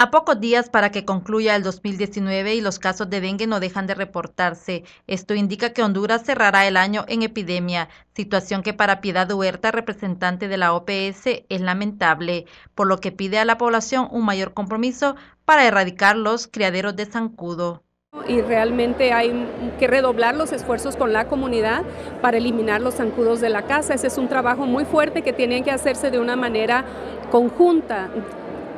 A pocos días para que concluya el 2019 y los casos de dengue no dejan de reportarse, esto indica que Honduras cerrará el año en epidemia, situación que para Piedad Huerta, representante de la OPS, es lamentable, por lo que pide a la población un mayor compromiso para erradicar los criaderos de zancudo. Y realmente hay que redoblar los esfuerzos con la comunidad para eliminar los zancudos de la casa. Ese es un trabajo muy fuerte que tiene que hacerse de una manera conjunta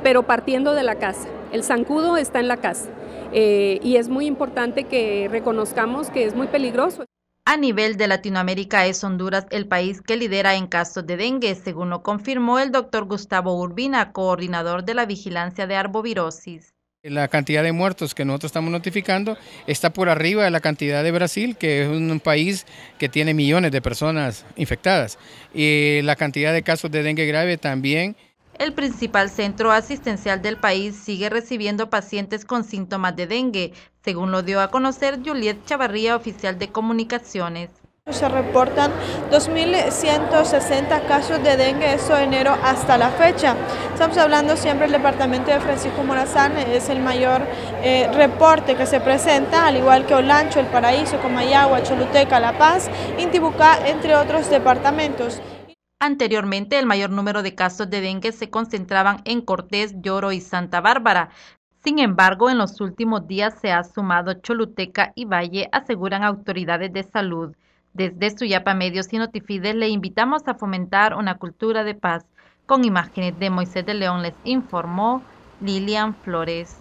pero partiendo de la casa. El zancudo está en la casa eh, y es muy importante que reconozcamos que es muy peligroso. A nivel de Latinoamérica es Honduras el país que lidera en casos de dengue, según lo confirmó el doctor Gustavo Urbina, coordinador de la vigilancia de arbovirosis. La cantidad de muertos que nosotros estamos notificando está por arriba de la cantidad de Brasil, que es un país que tiene millones de personas infectadas. Y la cantidad de casos de dengue grave también el principal centro asistencial del país sigue recibiendo pacientes con síntomas de dengue, según lo dio a conocer Juliet Chavarría, oficial de comunicaciones. Se reportan 2.160 casos de dengue, eso de enero hasta la fecha. Estamos hablando siempre del departamento de Francisco Morazán, es el mayor eh, reporte que se presenta, al igual que Olancho, El Paraíso, Comayagua, Choluteca, La Paz, Intibucá, entre otros departamentos. Anteriormente, el mayor número de casos de dengue se concentraban en Cortés, Lloro y Santa Bárbara. Sin embargo, en los últimos días se ha sumado Choluteca y Valle, aseguran autoridades de salud. Desde Suyapa Medios y Notifides le invitamos a fomentar una cultura de paz. Con imágenes de Moisés de León les informó Lilian Flores.